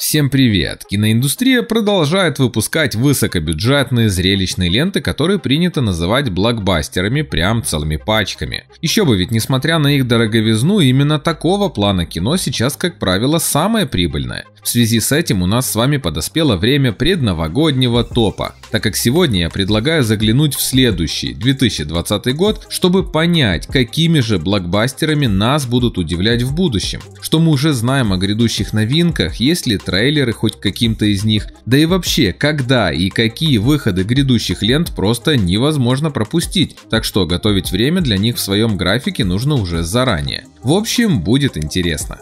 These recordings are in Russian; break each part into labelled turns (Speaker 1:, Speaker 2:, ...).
Speaker 1: Всем привет! Киноиндустрия продолжает выпускать высокобюджетные зрелищные ленты, которые принято называть блокбастерами прям целыми пачками. Еще бы, ведь несмотря на их дороговизну, именно такого плана кино сейчас, как правило, самое прибыльное. В связи с этим у нас с вами подоспело время предновогоднего топа, так как сегодня я предлагаю заглянуть в следующий 2020 год, чтобы понять, какими же блокбастерами нас будут удивлять в будущем, что мы уже знаем о грядущих новинках, есть ли трейлеры хоть каким-то из них, да и вообще, когда и какие выходы грядущих лент просто невозможно пропустить, так что готовить время для них в своем графике нужно уже заранее. В общем, будет интересно.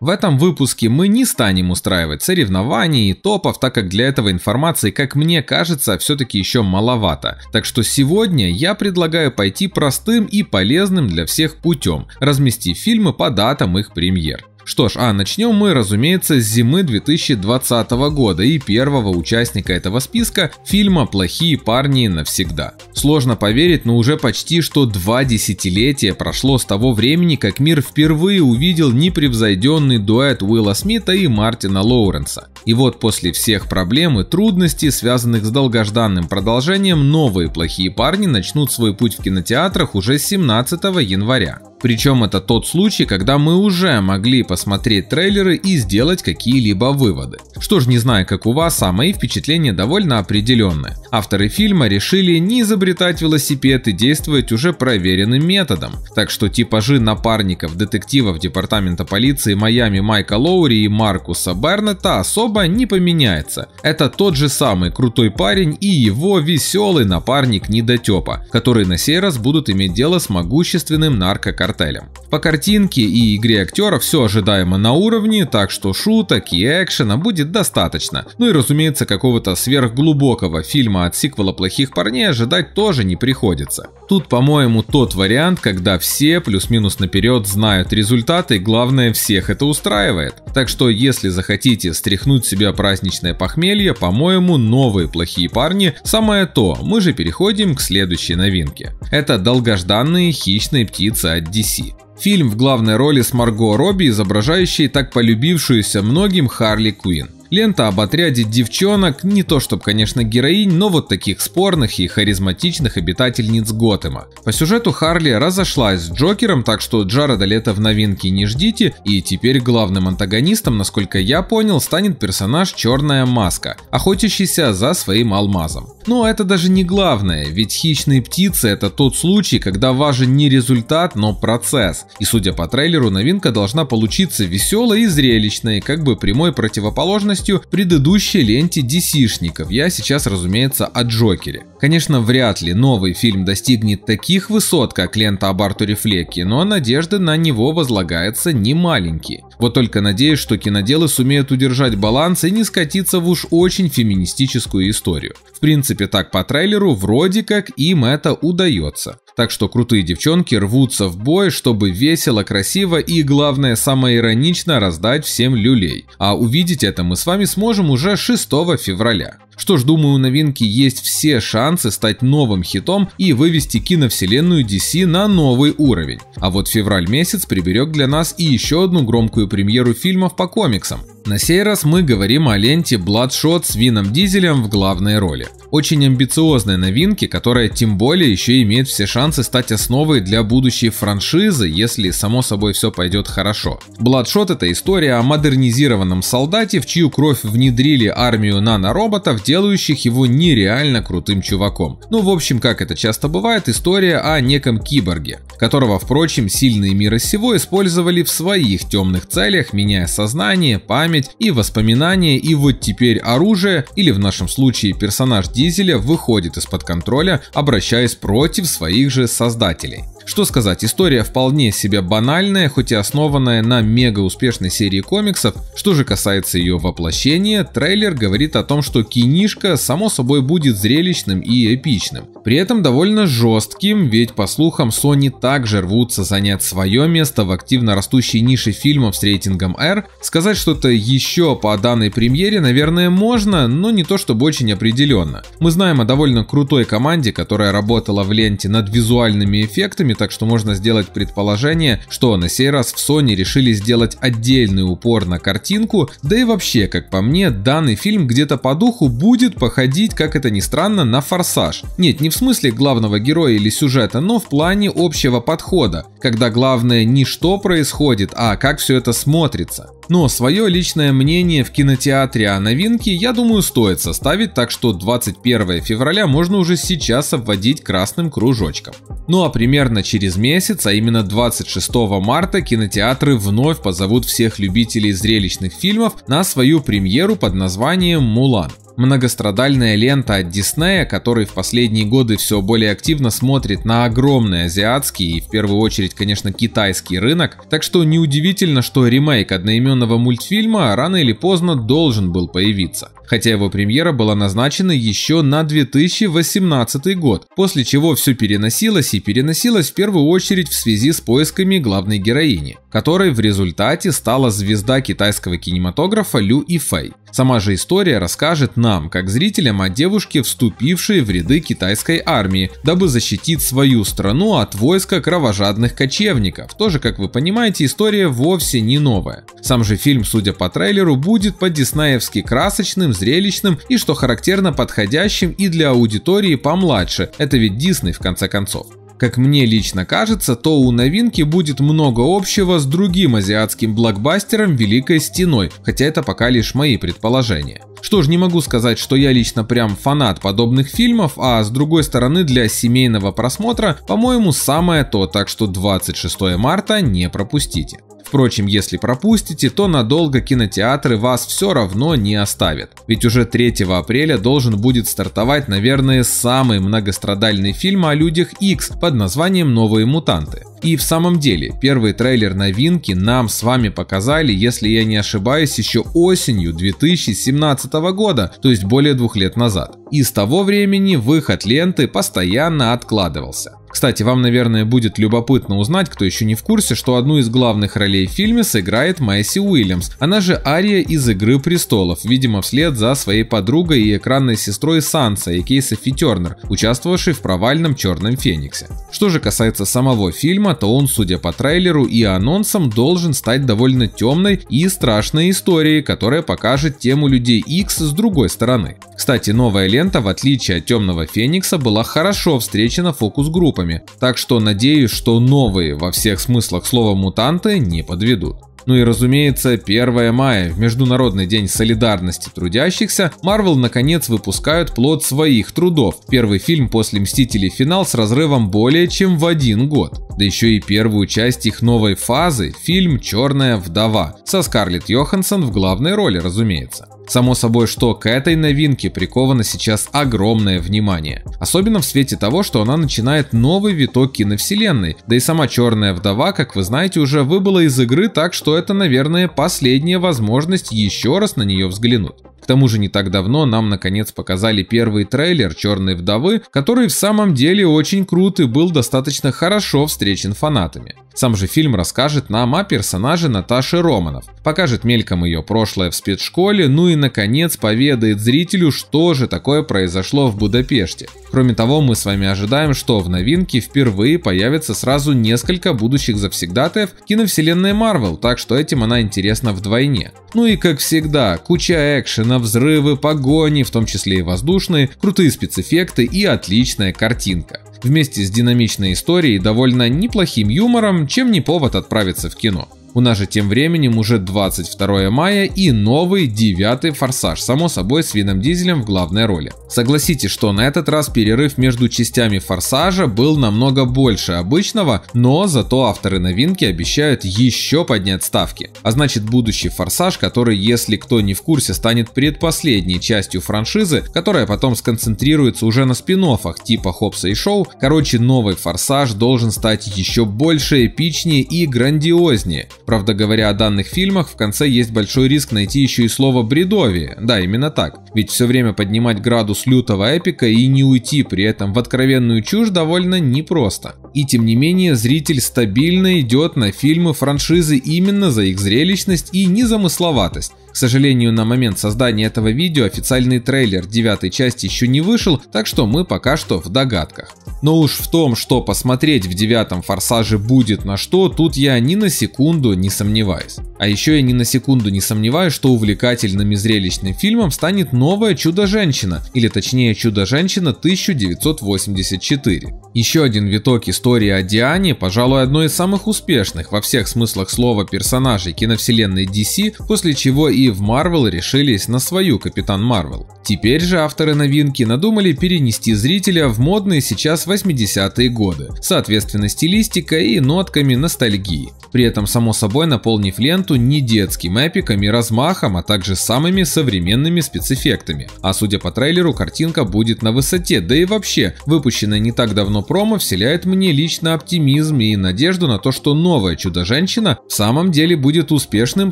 Speaker 1: В этом выпуске мы не станем устраивать соревнований и топов, так как для этого информации, как мне кажется, все-таки еще маловато. Так что сегодня я предлагаю пойти простым и полезным для всех путем, разместив фильмы по датам их премьер. Что ж, а начнем мы, разумеется, с зимы 2020 года и первого участника этого списка фильма «Плохие парни навсегда». Сложно поверить, но уже почти что два десятилетия прошло с того времени, как мир впервые увидел непревзойденный дуэт Уилла Смита и Мартина Лоуренса. И вот после всех проблем и трудностей, связанных с долгожданным продолжением, новые «Плохие парни» начнут свой путь в кинотеатрах уже 17 января. Причем это тот случай, когда мы уже могли посмотреть трейлеры и сделать какие-либо выводы. Что ж, не знаю, как у вас, а мои впечатления довольно определенные. Авторы фильма решили не изобретать велосипед и действовать уже проверенным методом. Так что типажи напарников детективов Департамента полиции Майами Майка Лоури и Маркуса Бернета особо не поменяется. Это тот же самый крутой парень и его веселый напарник Недотепа, которые на сей раз будут иметь дело с могущественным наркокартелем картелем. По картинке и игре актера все ожидаемо на уровне, так что шуток и экшена будет достаточно. Ну и разумеется, какого-то сверхглубокого фильма от сиквела «Плохих парней» ожидать тоже не приходится. Тут, по-моему, тот вариант, когда все плюс-минус наперед знают результаты, главное, всех это устраивает. Так что, если захотите стряхнуть себя праздничное похмелье, по-моему, новые «Плохие парни» самое то. Мы же переходим к следующей новинке. Это долгожданные хищные птицы от DC. Фильм в главной роли с Марго Робби, изображающей так полюбившуюся многим Харли Куинн. Лента об отряде девчонок, не то чтобы, конечно, героинь, но вот таких спорных и харизматичных обитательниц Готэма. По сюжету Харли разошлась с Джокером, так что Джареда Лето в новинке не ждите, и теперь главным антагонистом, насколько я понял, станет персонаж Черная Маска, охотящийся за своим алмазом. Но это даже не главное, ведь хищные птицы это тот случай, когда важен не результат, но процесс. И судя по трейлеру, новинка должна получиться веселой и зрелищной, как бы прямой противоположностью полностью предыдущей ленте DC-шников. Я сейчас, разумеется, о Джокере. Конечно, вряд ли новый фильм достигнет таких высот, как лента об Артуре Флеке, но надежды на него возлагаются не маленькие. Вот только надеюсь, что киноделы сумеют удержать баланс и не скатиться в уж очень феминистическую историю. В принципе, так по трейлеру вроде как им это удается. Так что крутые девчонки рвутся в бой, чтобы весело, красиво и, главное, самоиронично раздать всем люлей. А увидеть это мы с вами сможем уже 6 февраля. Что ж, думаю, у новинки есть все шансы стать новым хитом и вывести киновселенную DC на новый уровень. А вот февраль месяц приберег для нас и еще одну громкую премьеру фильмов по комиксам. На сей раз мы говорим о ленте Bloodshot с Вином Дизелем в главной роли. Очень амбициозной новинки, которая тем более еще имеет все шансы стать основой для будущей франшизы, если само собой все пойдет хорошо. Bloodshot это история о модернизированном солдате, в чью кровь внедрили армию нанороботов, делающих его нереально крутым чуваком. Ну, в общем, как это часто бывает, история о неком киборге, которого, впрочем, сильные мира сего использовали в своих темных целях, меняя сознание, память и воспоминания, и вот теперь оружие, или в нашем случае персонаж Дизеля, выходит из-под контроля, обращаясь против своих же создателей. Что сказать, история вполне себе банальная, хоть и основанная на мега успешной серии комиксов. Что же касается ее воплощения, трейлер говорит о том, что кинишка само собой будет зрелищным и эпичным. При этом довольно жестким, ведь по слухам Sony также рвутся занять свое место в активно растущей нише фильмов с рейтингом R. Сказать что-то еще по данной премьере, наверное, можно, но не то чтобы очень определенно. Мы знаем о довольно крутой команде, которая работала в ленте над визуальными эффектами, так что можно сделать предположение, что на сей раз в Sony решили сделать отдельный упор на картинку, да и вообще, как по мне, данный фильм где-то по духу будет походить, как это ни странно, на «Форсаж». Нет, не в смысле главного героя или сюжета, но в плане общего подхода, когда главное не что происходит, а как все это смотрится. Но свое личное мнение в кинотеатре о новинке, я думаю, стоит составить, так что 21 февраля можно уже сейчас обводить красным кружочком. Ну а примерно через месяц, а именно 26 марта, кинотеатры вновь позовут всех любителей зрелищных фильмов на свою премьеру под названием «Мулан». Многострадальная лента от Диснея, который в последние годы все более активно смотрит на огромный азиатский и в первую очередь, конечно, китайский рынок, так что неудивительно, что ремейк одноименного мультфильма рано или поздно должен был появиться хотя его премьера была назначена еще на 2018 год, после чего все переносилось и переносилось в первую очередь в связи с поисками главной героини, которой в результате стала звезда китайского кинематографа Лю Ифэй. Сама же история расскажет нам, как зрителям, о девушке, вступившей в ряды китайской армии, дабы защитить свою страну от войска кровожадных кочевников. Тоже, как вы понимаете, история вовсе не новая. Сам же фильм, судя по трейлеру, будет по-диснеевски красочным, зрелищным и, что характерно, подходящим и для аудитории помладше. Это ведь Дисней в конце концов. Как мне лично кажется, то у новинки будет много общего с другим азиатским блокбастером «Великой стеной», хотя это пока лишь мои предположения. Что ж, не могу сказать, что я лично прям фанат подобных фильмов, а с другой стороны для семейного просмотра, по-моему, самое то, так что 26 марта не пропустите. Впрочем, если пропустите, то надолго кинотеатры вас все равно не оставят. Ведь уже 3 апреля должен будет стартовать, наверное, самый многострадальный фильм о людях X под названием «Новые мутанты». И в самом деле, первый трейлер новинки нам с вами показали, если я не ошибаюсь, еще осенью 2017 года, то есть более двух лет назад. И с того времени выход ленты постоянно откладывался. Кстати, вам, наверное, будет любопытно узнать, кто еще не в курсе, что одну из главных ролей в фильме сыграет Майси Уильямс, она же Ария из «Игры престолов», видимо, вслед за своей подругой и экранной сестрой Санса и Кейса Фитернер, участвовавшей в провальном «Черном Фениксе». Что же касается самого фильма, то он, судя по трейлеру и анонсам, должен стать довольно темной и страшной историей, которая покажет тему людей X с другой стороны. Кстати, новая лента, в отличие от «Темного Феникса», была хорошо встречена фокус-группой, группами. Так что надеюсь, что новые во всех смыслах слова «мутанты» не подведут. Ну и разумеется, 1 мая, в Международный день солидарности трудящихся, Marvel наконец выпускают плод своих трудов. Первый фильм после «Мстителей. Финал» с разрывом более чем в один год. Да еще и первую часть их новой фазы – фильм «Черная вдова» со Скарлетт Йоханссон в главной роли, разумеется. Само собой, что к этой новинке приковано сейчас огромное внимание. Особенно в свете того, что она начинает новый виток киновселенной, да и сама Черная Вдова, как вы знаете, уже выбыла из игры, так что это, наверное, последняя возможность еще раз на нее взглянуть. К тому же не так давно нам наконец показали первый трейлер «Черной вдовы», который в самом деле очень крут и был достаточно хорошо встречен фанатами. Сам же фильм расскажет нам о персонаже Наташи Романов, покажет мельком ее прошлое в спецшколе, ну и наконец, поведает зрителю, что же такое произошло в Будапеште. Кроме того, мы с вами ожидаем, что в новинке впервые появится сразу несколько будущих завсегдатаев киновселенной Марвел, так что этим она интересна вдвойне. Ну и как всегда, куча экшена, взрывы, погони, в том числе и воздушные, крутые спецэффекты и отличная картинка. Вместе с динамичной историей и довольно неплохим юмором, чем не повод отправиться в кино. У нас же тем временем уже 22 мая и новый девятый форсаж, само собой с Вином Дизелем в главной роли. Согласитесь, что на этот раз перерыв между частями форсажа был намного больше обычного, но зато авторы новинки обещают еще поднять ставки. А значит будущий форсаж, который, если кто не в курсе, станет предпоследней частью франшизы, которая потом сконцентрируется уже на спин типа Хопса и Шоу, короче новый форсаж должен стать еще больше эпичнее и грандиознее. Правда, говоря о данных фильмах, в конце есть большой риск найти еще и слово «бредовие». Да, именно так. Ведь все время поднимать градус лютого эпика и не уйти при этом в откровенную чушь довольно непросто. И тем не менее, зритель стабильно идет на фильмы франшизы именно за их зрелищность и незамысловатость. К сожалению, на момент создания этого видео официальный трейлер девятой части еще не вышел, так что мы пока что в догадках. Но уж в том, что посмотреть в девятом форсаже будет на что, тут я ни на секунду не сомневаюсь. А еще я ни на секунду не сомневаюсь, что увлекательным и зрелищным фильмом станет новое «Чудо-женщина», или точнее «Чудо-женщина 1984». Еще один виток истории о Диане, пожалуй, одной из самых успешных во всех смыслах слова персонажей киновселенной DC, после чего и и в Marvel решились на свою Капитан Марвел. Теперь же авторы новинки надумали перенести зрителя в модные сейчас 80-е годы, соответственно стилистика и нотками ностальгии при этом само собой наполнив ленту не детским эпиком и размахом, а также самыми современными спецэффектами. А судя по трейлеру, картинка будет на высоте, да и вообще, выпущенная не так давно промо вселяет мне лично оптимизм и надежду на то, что новое Чудо-женщина в самом деле будет успешным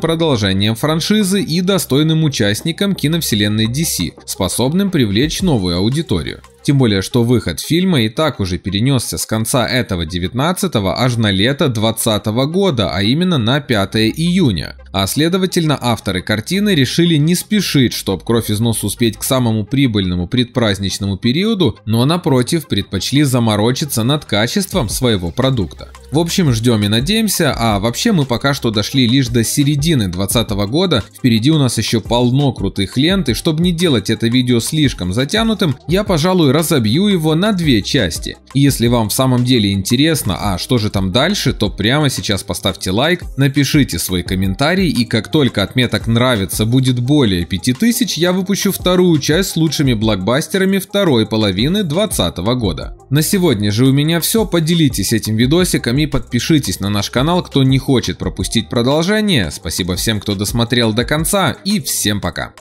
Speaker 1: продолжением франшизы и достойным участником киновселенной DC, способным привлечь новую аудиторию. Тем более, что выход фильма и так уже перенесся с конца этого 19-го аж на лето 20 -го года, а именно на 5 июня. А следовательно, авторы картины решили не спешить, чтобы кровь из носа успеть к самому прибыльному предпраздничному периоду, но напротив, предпочли заморочиться над качеством своего продукта. В общем, ждем и надеемся, а вообще мы пока что дошли лишь до середины 2020 года, впереди у нас еще полно крутых лент, и чтобы не делать это видео слишком затянутым, я, пожалуй, разобью его на две части. И если вам в самом деле интересно, а что же там дальше, то прямо сейчас поставьте лайк, напишите свой комментарий, и как только отметок нравится будет более 5000, я выпущу вторую часть с лучшими блокбастерами второй половины 2020 года. На сегодня же у меня все, поделитесь этим видосиком и подпишитесь на наш канал, кто не хочет пропустить продолжение. Спасибо всем, кто досмотрел до конца, и всем пока!